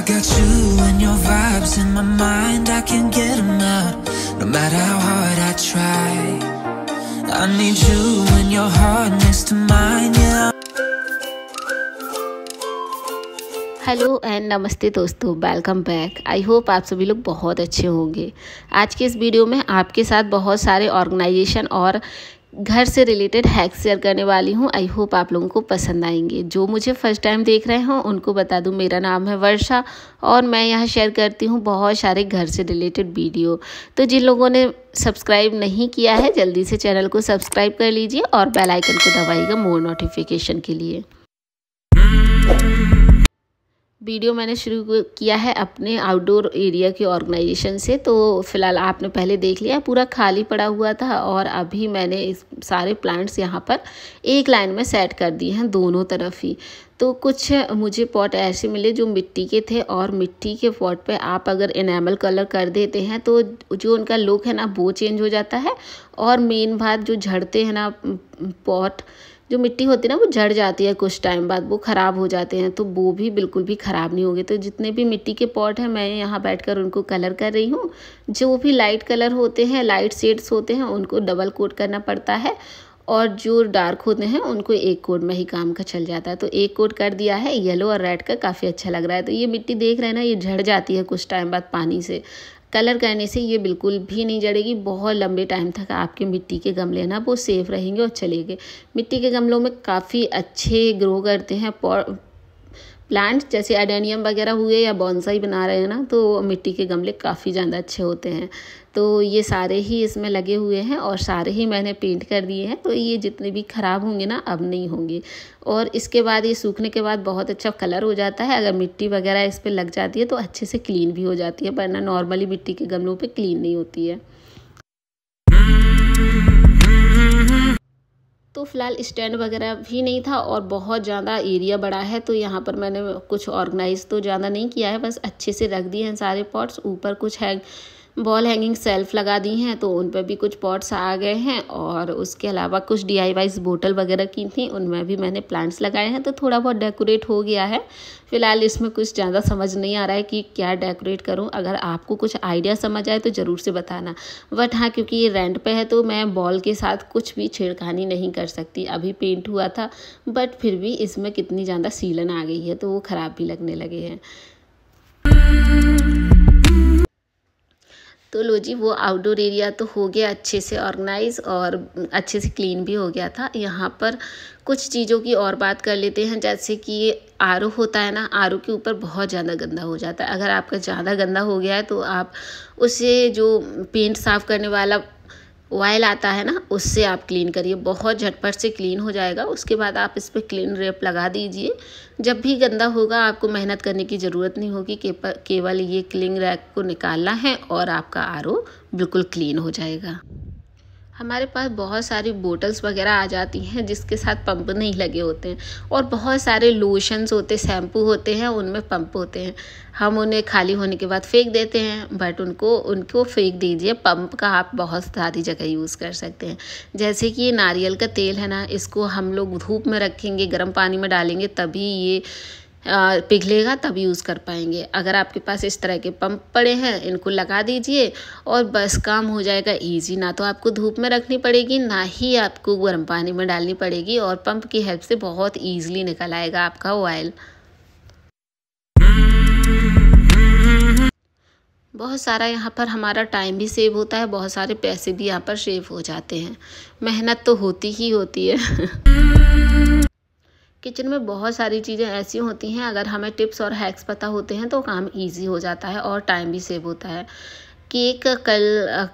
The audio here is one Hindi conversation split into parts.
got you and your vibes in my mind I can't get them out No matter how hard I try I need you and your heart next to mine Yeah hello and नमस्ते दोस्तों वेलकम बैक आई होप आप सभी लोग बहुत अच्छे होंगे आज के इस वीडियो में आपके साथ बहुत सारे ऑर्गेनाइजेशन और घर से रिलेटेड हैक शेयर करने वाली हूँ आई होप आप लोगों को पसंद आएंगे जो मुझे फर्स्ट टाइम देख रहे हों उनको बता दूँ मेरा नाम है वर्षा और मैं यहाँ शेयर करती हूँ बहुत सारे घर से रिलेटेड वीडियो तो जिन लोगों ने सब्सक्राइब नहीं किया है जल्दी से चैनल को सब्सक्राइब कर लीजिए और बेलाइकन को दबाइएगा मोर नोटिफिकेशन के लिए वीडियो मैंने शुरू किया है अपने आउटडोर एरिया के ऑर्गेनाइजेशन से तो फ़िलहाल आपने पहले देख लिया पूरा खाली पड़ा हुआ था और अभी मैंने इस सारे प्लांट्स यहाँ पर एक लाइन में सेट कर दिए हैं दोनों तरफ ही तो कुछ मुझे पॉट ऐसे मिले जो मिट्टी के थे और मिट्टी के पॉट पे आप अगर इनेमल कलर कर देते हैं तो जो उनका लुक है ना वो चेंज हो जाता है और मेन बात जो झड़ते हैं ना पॉट जो मिट्टी होती है ना वो झड़ जाती है कुछ टाइम बाद वो ख़राब हो जाते हैं तो वो भी बिल्कुल भी ख़राब नहीं होंगे तो जितने भी मिट्टी के पॉट हैं मैं यहाँ बैठ कर उनको कलर कर रही हूँ जो भी लाइट कलर होते हैं लाइट शेड्स होते हैं उनको डबल कोट करना पड़ता है और जो डार्क होते हैं उनको एक कोट में ही काम का चल जाता है तो एक कोट कर दिया है येलो और रेड का काफ़ी अच्छा लग रहा है तो ये मिट्टी देख रहे हैं ना ये झड़ जाती है कुछ टाइम बाद पानी से कलर करने से ये बिल्कुल भी नहीं जड़ेगी बहुत लंबे टाइम तक आपके मिट्टी के गमले ना वो सेफ़ रहेंगे और चलेंगे मिट्टी के गमलों में काफ़ी अच्छे ग्रो करते हैं प्लांट जैसे एडेनियम वगैरह हुए या बॉन्साई बना रहे हैं ना तो मिट्टी के गमले काफ़ी ज़्यादा अच्छे होते हैं तो ये सारे ही इसमें लगे हुए हैं और सारे ही मैंने पेंट कर दिए हैं तो ये जितने भी ख़राब होंगे ना अब नहीं होंगे और इसके बाद ये सूखने के बाद बहुत अच्छा कलर हो जाता है अगर मिट्टी वगैरह इस पर लग जाती है तो अच्छे से क्लीन भी हो जाती है वरना नॉर्मली मिट्टी के गमलों पर क्लीन नहीं होती है तो फ़िलहाल स्टैंड वगैरह भी नहीं था और बहुत ज़्यादा एरिया बड़ा है तो यहाँ पर मैंने कुछ ऑर्गेनाइज़ तो ज़्यादा नहीं किया है बस अच्छे से रख दिए हैं सारे पॉट्स ऊपर कुछ है बॉल हैंगिंग सेल्फ लगा दी हैं तो उन पर भी कुछ पॉट्स आ गए हैं और उसके अलावा कुछ डी आई वाइज बोटल वगैरह की थी उनमें भी मैंने प्लांट्स लगाए हैं तो थोड़ा बहुत डेकोरेट हो गया है फिलहाल इसमें कुछ ज़्यादा समझ नहीं आ रहा है कि क्या डेकोरेट करूँ अगर आपको कुछ आइडिया समझ आए तो ज़रूर से बताना बट हाँ क्योंकि ये रेंट पर है तो मैं बॉल के साथ कुछ भी छेड़खानी नहीं कर सकती अभी पेंट हुआ था बट फिर भी इसमें कितनी ज़्यादा सीलन आ गई है तो वो ख़राब भी लगने लगे हैं तो लो जी वो आउटडोर एरिया तो हो गया अच्छे से ऑर्गेनाइज और अच्छे से क्लीन भी हो गया था यहाँ पर कुछ चीज़ों की और बात कर लेते हैं जैसे कि ये आर होता है ना आर के ऊपर बहुत ज़्यादा गंदा हो जाता है अगर आपका ज़्यादा गंदा हो गया है तो आप उसे जो पेंट साफ़ करने वाला ऑयल आता है ना उससे आप क्लीन करिए बहुत झटपट से क्लीन हो जाएगा उसके बाद आप इस पर क्लीन रेप लगा दीजिए जब भी गंदा होगा आपको मेहनत करने की ज़रूरत नहीं होगी केवल ये क्लिंग रैक को निकालना है और आपका आर बिल्कुल क्लीन हो जाएगा हमारे पास बहुत सारी बोटल्स वगैरह आ जाती हैं जिसके साथ पंप नहीं लगे होते हैं और बहुत सारे लोशंस होते शैम्पू होते हैं उनमें पंप होते हैं हम उन्हें खाली होने के बाद फेंक देते हैं बट उनको उनको फेंक दीजिए पंप का आप बहुत सारी जगह यूज़ कर सकते हैं जैसे कि ये नारियल का तेल है ना इसको हम लोग धूप में रखेंगे गर्म पानी में डालेंगे तभी ये पिघलेगा तब यूज़ कर पाएंगे अगर आपके पास इस तरह के पंप पड़े हैं इनको लगा दीजिए और बस काम हो जाएगा इजी ना तो आपको धूप में रखनी पड़ेगी ना ही आपको गर्म पानी में डालनी पड़ेगी और पंप की हेल्प से बहुत ईजिली निकल आएगा आपका ऑयल बहुत सारा यहाँ पर हमारा टाइम भी सेव होता है बहुत सारे पैसे भी यहाँ पर सेव हो जाते हैं मेहनत तो होती ही होती है किचन में बहुत सारी चीज़ें ऐसी होती हैं अगर हमें टिप्स और हैक्स पता होते हैं तो काम इजी हो जाता है और टाइम भी सेव होता है केक कल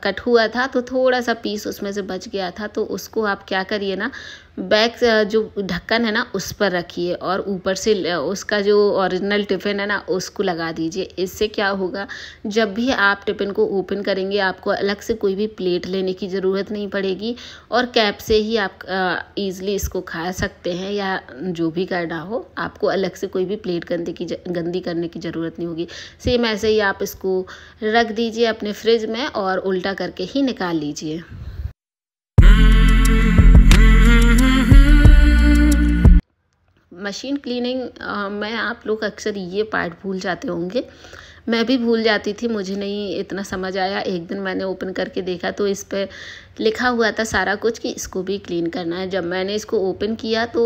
कट हुआ था तो थोड़ा सा पीस उसमें से बच गया था तो उसको आप क्या करिए ना बैक जो ढक्कन है ना उस पर रखिए और ऊपर से उसका जो ओरिजिनल टिफ़िन है ना उसको लगा दीजिए इससे क्या होगा जब भी आप टिफ़िन को ओपन करेंगे आपको अलग से कोई भी प्लेट लेने की ज़रूरत नहीं पड़ेगी और कैप से ही आप ईज़िली इसको खा सकते हैं या जो भी करना हो आपको अलग से कोई भी प्लेट गंदी की गंदी करने की ज़रूरत नहीं होगी सेम ऐसे ही आप इसको रख दीजिए अपने फ्रिज में और उल्टा करके ही निकाल लीजिए मशीन क्लीनिंग मैं आप लोग अक्सर ये पार्ट भूल जाते होंगे मैं भी भूल जाती थी मुझे नहीं इतना समझ आया एक दिन मैंने ओपन करके देखा तो इस पर लिखा हुआ था सारा कुछ कि इसको भी क्लीन करना है जब मैंने इसको ओपन किया तो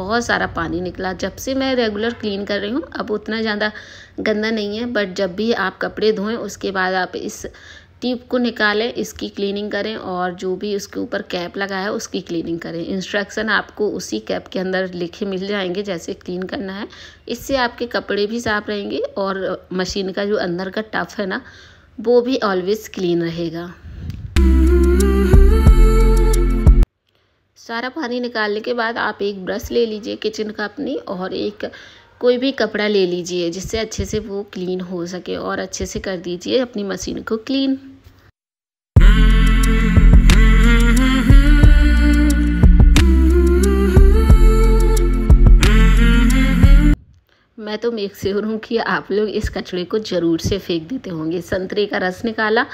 बहुत सारा पानी निकला जब से मैं रेगुलर क्लीन कर रही हूँ अब उतना ज़्यादा गंदा नहीं है बट जब भी आप कपड़े धोएं उसके बाद आप इस ट्यूब को निकालें इसकी क्लीनिंग करें और जो भी उसके ऊपर कैप लगा है उसकी क्लीनिंग करें इंस्ट्रक्शन आपको उसी कैप के अंदर लिखे मिल जाएंगे जैसे क्लीन करना है इससे आपके कपड़े भी साफ रहेंगे और मशीन का जो अंदर का टफ है ना वो भी ऑलवेज़ क्लीन रहेगा सारा पानी निकालने के बाद आप एक ब्रश ले लीजिए किचन का अपनी और एक कोई भी कपड़ा ले लीजिए जिससे अच्छे से वो क्लीन हो सके और अच्छे से कर दीजिए अपनी मशीन को क्लीन मैं तो मेक श्योर हूँ कि आप लोग इस कचड़े को ज़रूर से फेंक देते होंगे संतरे का रस निकाला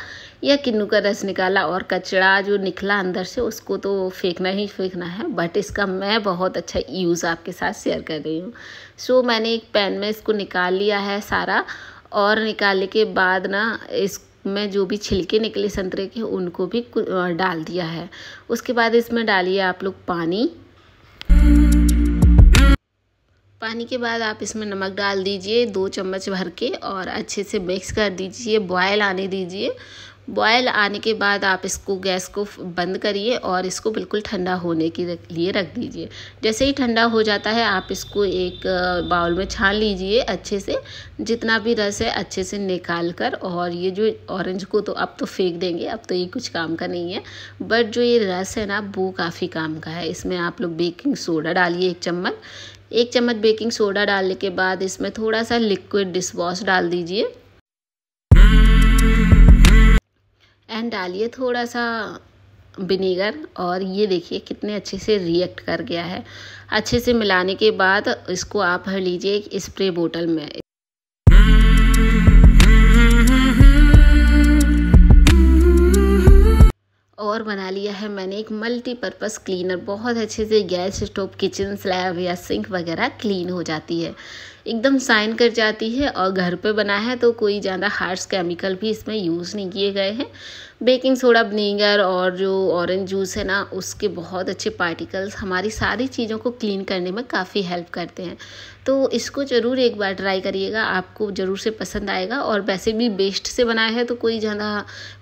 या किन्नू का रस निकाला और कचरा जो निकला अंदर से उसको तो फेंकना ही फेंकना है बट इसका मैं बहुत अच्छा यूज़ आपके साथ शेयर कर रही हूँ सो so, मैंने एक पैन में इसको निकाल लिया है सारा और निकालने के बाद ना इस जो भी छिलके निकले संतरे के उनको भी डाल दिया है उसके बाद इसमें डालिए आप लोग पानी पानी के बाद आप इसमें नमक डाल दीजिए दो चम्मच भर के और अच्छे से मिक्स कर दीजिए बॉयल आने दीजिए बॉयल आने के बाद आप इसको गैस को बंद करिए और इसको बिल्कुल ठंडा होने के लिए रख दीजिए जैसे ही ठंडा हो जाता है आप इसको एक बाउल में छान लीजिए अच्छे से जितना भी रस है अच्छे से निकाल कर और ये जो ऑरेंज को तो अब तो फेंक देंगे अब तो ये कुछ काम का नहीं है बट जो ये रस है ना वो काफ़ी काम का है इसमें आप लोग बेकिंग सोडा डालिए एक चम्मच एक चम्मच बेकिंग सोडा डालने के बाद इसमें थोड़ा सा लिक्विड डिश वॉश डाल दीजिए डालिए थोड़ा सा विनेगर और ये देखिए कितने अच्छे से रिएक्ट कर गया है अच्छे से मिलाने के बाद इसको आप भर लीजिए एक स्प्रे बोतल में और बना लिया है मैंने एक मल्टीपर्पज़ क्लीनर बहुत अच्छे से गैस स्टोव किचन स्लैब या सिंक वगैरह क्लीन हो जाती है एकदम साइन कर जाती है और घर पे बना है तो कोई ज़्यादा हार्श केमिकल भी इसमें यूज़ नहीं किए गए हैं बेकिंग सोडा विनीगर और जो ऑरेंज जूस है ना उसके बहुत अच्छे पार्टिकल्स हमारी सारी चीज़ों को क्लीन करने में काफ़ी हेल्प करते हैं तो इसको ज़रूर एक बार ट्राई करिएगा आपको ज़रूर से पसंद आएगा और वैसे भी बेस्ट से बनाया है तो कोई ज़्यादा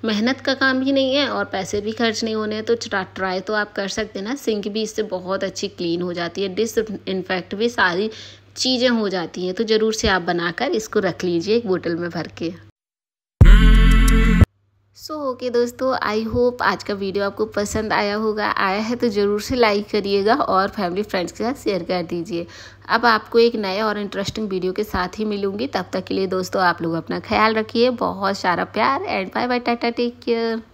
मेहनत का काम भी नहीं है और पैसे भी खर्च नहीं होने हैं तो ट्राई तो आप कर सकते हैं ना सिंक भी इससे बहुत अच्छी क्लीन हो जाती है डिस इन्फेक्ट भी सारी चीज़ें हो जाती हैं तो ज़रूर से आप बनाकर इसको रख लीजिए एक बोतल में भर के सो so, ओके okay, दोस्तों आई होप आज का वीडियो आपको पसंद आया होगा आया है तो ज़रूर से लाइक करिएगा और फैमिली फ्रेंड्स के साथ शेयर कर दीजिए अब आपको एक नए और इंटरेस्टिंग वीडियो के साथ ही मिलूंगी तब तक के लिए दोस्तों आप लोग अपना ख्याल रखिए बहुत सारा प्यार and bye bye tata take care